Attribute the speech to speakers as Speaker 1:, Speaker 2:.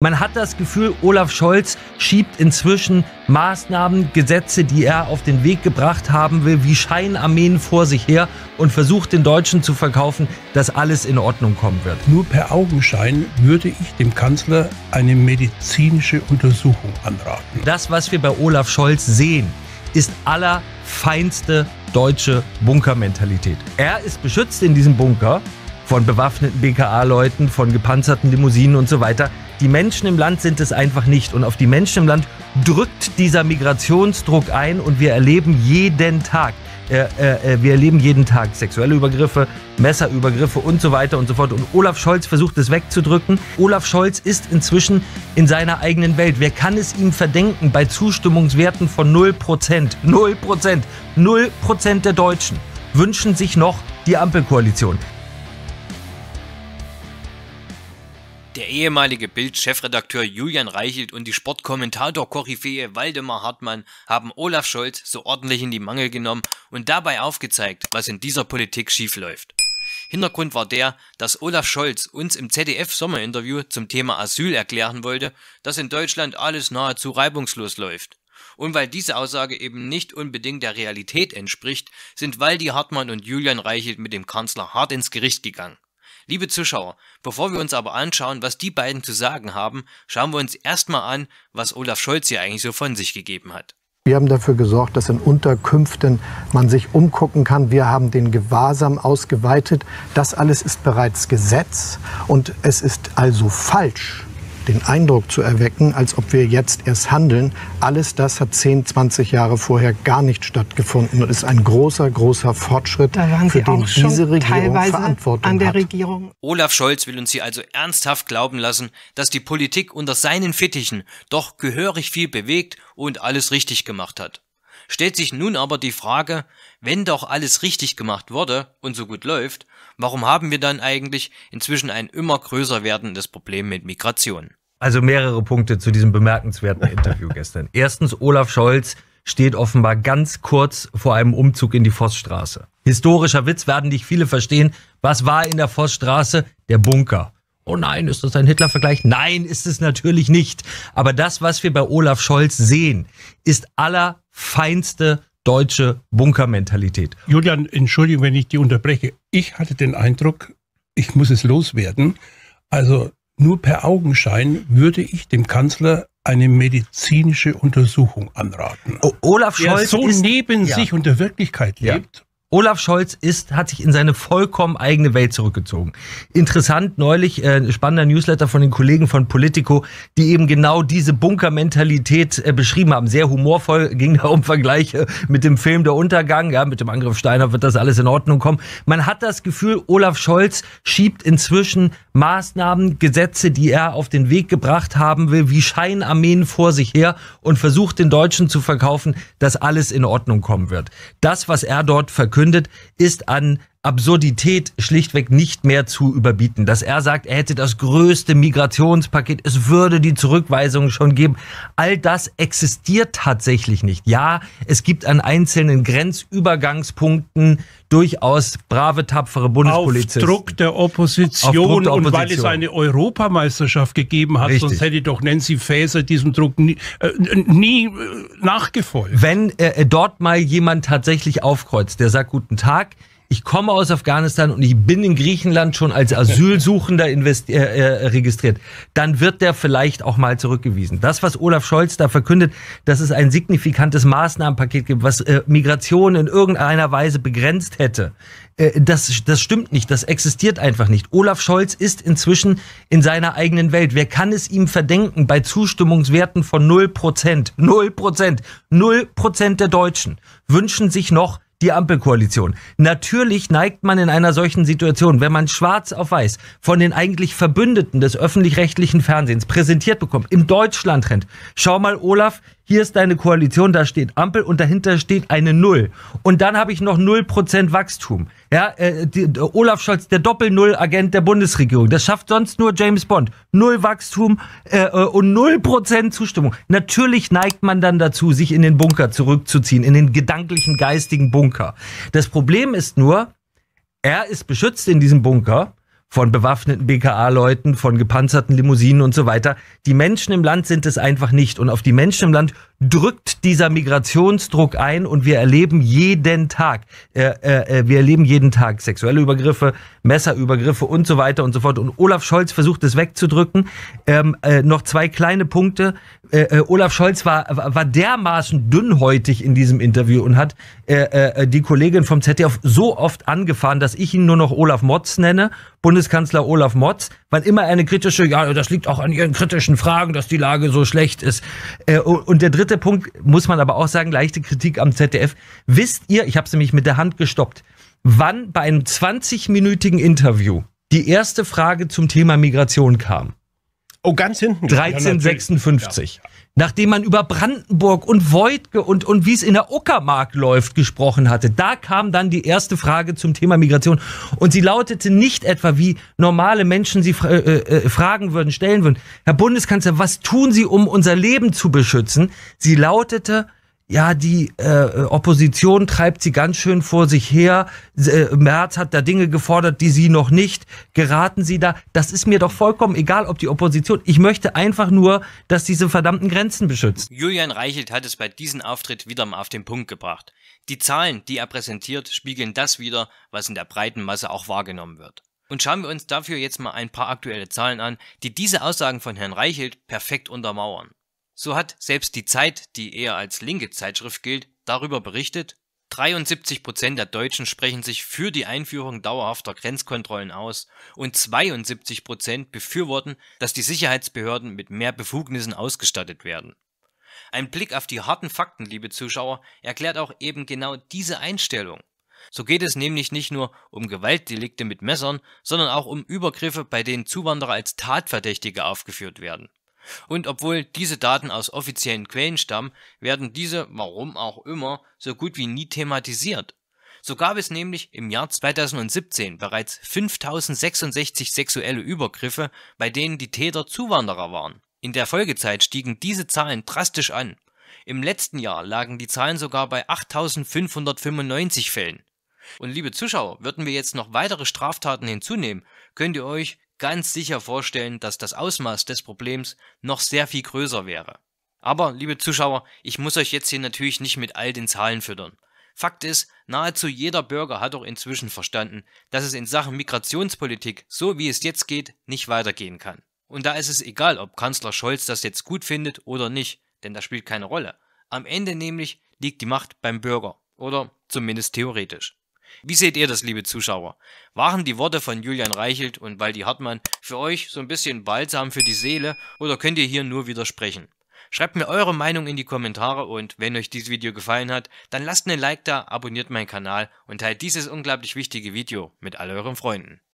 Speaker 1: Man hat das Gefühl, Olaf Scholz schiebt inzwischen Maßnahmen, Gesetze, die er auf den Weg gebracht haben will, wie Scheinarmeen vor sich her und versucht den Deutschen zu verkaufen, dass alles in Ordnung kommen wird. Nur per Augenschein würde ich dem Kanzler eine medizinische Untersuchung anraten. Das, was wir bei Olaf Scholz sehen, ist allerfeinste deutsche Bunkermentalität. Er ist beschützt in diesem Bunker von bewaffneten BKA-Leuten, von gepanzerten Limousinen und so weiter. Die Menschen im Land sind es einfach nicht. Und auf die Menschen im Land drückt dieser Migrationsdruck ein und wir erleben jeden Tag. Äh, äh, äh, wir erleben jeden Tag sexuelle Übergriffe, Messerübergriffe und so weiter und so fort. Und Olaf Scholz versucht es wegzudrücken. Olaf Scholz ist inzwischen in seiner eigenen Welt. Wer kann es ihm verdenken bei Zustimmungswerten von 0%? 0%. 0% der Deutschen wünschen sich noch die Ampelkoalition.
Speaker 2: Der ehemalige Bild-Chefredakteur Julian Reichelt und die Sportkommentator-Koryphäe Waldemar Hartmann haben Olaf Scholz so ordentlich in die Mangel genommen und dabei aufgezeigt, was in dieser Politik schiefläuft. Hintergrund war der, dass Olaf Scholz uns im ZDF-Sommerinterview zum Thema Asyl erklären wollte, dass in Deutschland alles nahezu reibungslos läuft. Und weil diese Aussage eben nicht unbedingt der Realität entspricht, sind Waldi Hartmann und Julian Reichelt mit dem Kanzler hart ins Gericht gegangen. Liebe Zuschauer, bevor wir uns aber anschauen, was die beiden zu sagen haben, schauen wir uns erstmal an, was Olaf Scholz hier eigentlich so von sich gegeben hat. Wir haben dafür gesorgt, dass in Unterkünften man sich umgucken kann. Wir haben den Gewahrsam ausgeweitet. Das alles ist bereits Gesetz und es ist also falsch, den Eindruck zu erwecken, als ob wir jetzt erst handeln, alles das hat 10, 20 Jahre vorher gar nicht stattgefunden und ist ein großer, großer Fortschritt, für den diese Regierung Verantwortung hat. Regierung. Olaf Scholz will uns hier also ernsthaft glauben lassen, dass die Politik unter seinen Fittichen doch gehörig viel bewegt und alles richtig gemacht hat. Stellt sich nun aber die Frage, wenn doch alles richtig gemacht wurde und so gut läuft, warum haben wir dann eigentlich inzwischen ein immer größer werdendes Problem mit Migration? Also
Speaker 1: mehrere Punkte zu diesem bemerkenswerten Interview gestern. Erstens, Olaf Scholz steht offenbar ganz kurz vor einem Umzug in die Vossstraße. Historischer Witz werden dich viele verstehen. Was war in der Vossstraße? Der Bunker. Oh nein, ist das ein Hitler-Vergleich? Nein, ist es natürlich nicht. Aber das, was wir bei Olaf Scholz sehen, ist allerfeinste deutsche Bunkermentalität. Julian, Entschuldigung, wenn ich die unterbreche. Ich hatte den Eindruck, ich muss es loswerden. Also nur per Augenschein würde ich dem Kanzler eine medizinische Untersuchung anraten. O Olaf Scholz der so ist, neben ja. sich und der Wirklichkeit lebt. Olaf Scholz ist, hat sich in seine vollkommen eigene Welt zurückgezogen. Interessant, neulich äh, spannender Newsletter von den Kollegen von Politico, die eben genau diese Bunkermentalität äh, beschrieben haben. Sehr humorvoll ging da um Vergleiche mit dem Film Der Untergang, ja, mit dem Angriff Steiner wird das alles in Ordnung kommen. Man hat das Gefühl, Olaf Scholz schiebt inzwischen Maßnahmen, Gesetze, die er auf den Weg gebracht haben will, wie Scheinarmeen vor sich her und versucht den Deutschen zu verkaufen, dass alles in Ordnung kommen wird. Das, was er dort verkündet, ist an Absurdität schlichtweg nicht mehr zu überbieten. Dass er sagt, er hätte das größte Migrationspaket, es würde die Zurückweisung schon geben. All das existiert tatsächlich nicht. Ja, es gibt an einzelnen Grenzübergangspunkten durchaus brave, tapfere Bundespolizisten. Auf Druck der Opposition, Druck der Opposition. und weil es eine Europameisterschaft gegeben hat, Richtig. sonst hätte doch Nancy Faeser diesem Druck nie, äh, nie äh, nachgefolgt. Wenn äh, dort mal jemand tatsächlich aufkreuzt, der sagt, guten Tag, ich komme aus Afghanistan und ich bin in Griechenland schon als Asylsuchender äh, äh, registriert, dann wird der vielleicht auch mal zurückgewiesen. Das, was Olaf Scholz da verkündet, dass es ein signifikantes Maßnahmenpaket gibt, was äh, Migration in irgendeiner Weise begrenzt hätte, äh, das, das stimmt nicht, das existiert einfach nicht. Olaf Scholz ist inzwischen in seiner eigenen Welt. Wer kann es ihm verdenken bei Zustimmungswerten von 0%? 0%. 0% der Deutschen wünschen sich noch, die Ampelkoalition. Natürlich neigt man in einer solchen Situation, wenn man schwarz auf weiß von den eigentlich Verbündeten des öffentlich-rechtlichen Fernsehens präsentiert bekommt, im Deutschland-Trend. Schau mal, Olaf, hier ist deine Koalition, da steht Ampel und dahinter steht eine Null. Und dann habe ich noch null Prozent Wachstum. Ja, äh, die, Olaf Scholz, der Doppel-Null-Agent der Bundesregierung. Das schafft sonst nur James Bond. Null Wachstum äh, äh und null Prozent Zustimmung. Natürlich neigt man dann dazu, sich in den Bunker zurückzuziehen, in den gedanklichen, geistigen Bunker. Das Problem ist nur, er ist beschützt in diesem Bunker von bewaffneten BKA-Leuten, von gepanzerten Limousinen und so weiter. Die Menschen im Land sind es einfach nicht. Und auf die Menschen im Land drückt dieser Migrationsdruck ein und wir erleben jeden Tag, äh, äh, äh wir erleben jeden Tag sexuelle Übergriffe, Messerübergriffe und so weiter und so fort. Und Olaf Scholz versucht es wegzudrücken. Ähm, äh, noch zwei kleine Punkte. Äh, äh, Olaf Scholz war, war dermaßen dünnhäutig in diesem Interview und hat äh, äh, die Kollegin vom ZDF so oft angefahren, dass ich ihn nur noch Olaf Motz nenne, Bundeskanzler Olaf Motz, weil immer eine kritische, ja, das liegt auch an ihren kritischen Fragen, dass die Lage so schlecht ist. Äh, und der dritte Punkt, muss man aber auch sagen, leichte Kritik am ZDF. Wisst ihr, ich habe es nämlich mit der Hand gestoppt, wann bei einem 20-minütigen Interview die erste Frage zum Thema Migration kam? Oh, ganz hinten. 1356. Ja, Nachdem man über Brandenburg und Voigtke und, und wie es in der Uckermark läuft gesprochen hatte, da kam dann die erste Frage zum Thema Migration. Und sie lautete nicht etwa, wie normale Menschen sie fra äh, äh, äh, fragen würden, stellen würden. Herr Bundeskanzler, was tun Sie, um unser Leben zu beschützen? Sie lautete, ja, die äh, Opposition treibt sie ganz schön vor sich her. Äh, Merz hat da Dinge gefordert, die sie noch nicht. Geraten sie da? Das ist mir doch vollkommen egal, ob die Opposition. Ich möchte einfach nur, dass diese verdammten Grenzen beschützt.
Speaker 2: Julian Reichelt hat es bei diesem Auftritt wieder mal auf den Punkt gebracht. Die Zahlen, die er präsentiert, spiegeln das wider, was in der breiten Masse auch wahrgenommen wird. Und schauen wir uns dafür jetzt mal ein paar aktuelle Zahlen an, die diese Aussagen von Herrn Reichelt perfekt untermauern. So hat selbst die Zeit, die eher als linke Zeitschrift gilt, darüber berichtet, 73 Prozent der Deutschen sprechen sich für die Einführung dauerhafter Grenzkontrollen aus und 72 Prozent befürworten, dass die Sicherheitsbehörden mit mehr Befugnissen ausgestattet werden. Ein Blick auf die harten Fakten, liebe Zuschauer, erklärt auch eben genau diese Einstellung. So geht es nämlich nicht nur um Gewaltdelikte mit Messern, sondern auch um Übergriffe, bei denen Zuwanderer als Tatverdächtige aufgeführt werden. Und obwohl diese Daten aus offiziellen Quellen stammen, werden diese, warum auch immer, so gut wie nie thematisiert. So gab es nämlich im Jahr 2017 bereits 5066 sexuelle Übergriffe, bei denen die Täter Zuwanderer waren. In der Folgezeit stiegen diese Zahlen drastisch an. Im letzten Jahr lagen die Zahlen sogar bei 8595 Fällen. Und liebe Zuschauer, würden wir jetzt noch weitere Straftaten hinzunehmen, könnt ihr euch ganz sicher vorstellen, dass das Ausmaß des Problems noch sehr viel größer wäre. Aber, liebe Zuschauer, ich muss euch jetzt hier natürlich nicht mit all den Zahlen füttern. Fakt ist, nahezu jeder Bürger hat doch inzwischen verstanden, dass es in Sachen Migrationspolitik, so wie es jetzt geht, nicht weitergehen kann. Und da ist es egal, ob Kanzler Scholz das jetzt gut findet oder nicht, denn das spielt keine Rolle. Am Ende nämlich liegt die Macht beim Bürger, oder zumindest theoretisch. Wie seht ihr das, liebe Zuschauer? Waren die Worte von Julian Reichelt und Waldi Hartmann für euch so ein bisschen balsam für die Seele oder könnt ihr hier nur widersprechen? Schreibt mir eure Meinung in die Kommentare und wenn euch dieses Video gefallen hat, dann lasst einen Like da, abonniert meinen Kanal und teilt dieses unglaublich wichtige Video mit all euren Freunden.